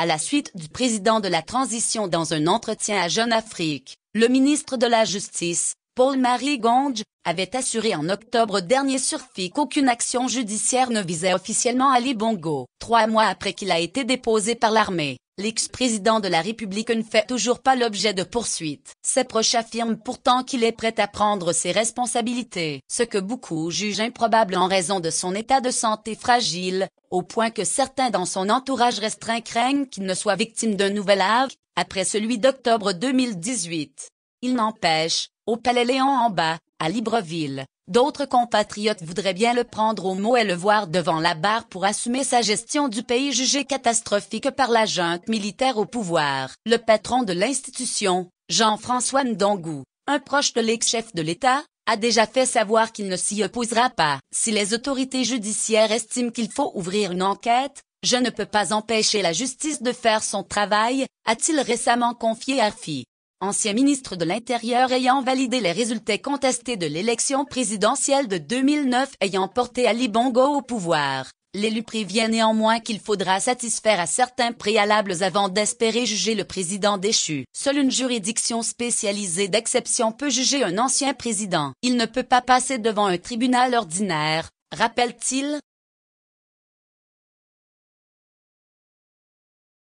À la suite du président de la transition dans un entretien à Jeune Afrique, le ministre de la Justice, Paul-Marie Gonge, avait assuré en octobre dernier sur FI qu'aucune action judiciaire ne visait officiellement Ali Bongo. Trois mois après qu'il a été déposé par l'armée, l'ex-président de la République ne fait toujours pas l'objet de poursuites. Ses proches affirment pourtant qu'il est prêt à prendre ses responsabilités, ce que beaucoup jugent improbable en raison de son état de santé fragile, au point que certains dans son entourage restreint craignent qu'il ne soit victime d'un nouvel ave après celui d'octobre 2018. Il n'empêche, au Palais Léon en bas, à Libreville, d'autres compatriotes voudraient bien le prendre au mot et le voir devant la barre pour assumer sa gestion du pays jugé catastrophique par la junte militaire au pouvoir. Le patron de l'institution, Jean-François Ndongou, un proche de l'ex-chef de l'État, a déjà fait savoir qu'il ne s'y opposera pas. Si les autorités judiciaires estiment qu'il faut ouvrir une enquête, je ne peux pas empêcher la justice de faire son travail, a-t-il récemment confié Arfi. Ancien ministre de l'Intérieur ayant validé les résultats contestés de l'élection présidentielle de 2009 ayant porté Ali Bongo au pouvoir. L'élu prévient néanmoins qu'il faudra satisfaire à certains préalables avant d'espérer juger le président déchu. Seule une juridiction spécialisée d'exception peut juger un ancien président. Il ne peut pas passer devant un tribunal ordinaire, rappelle-t-il,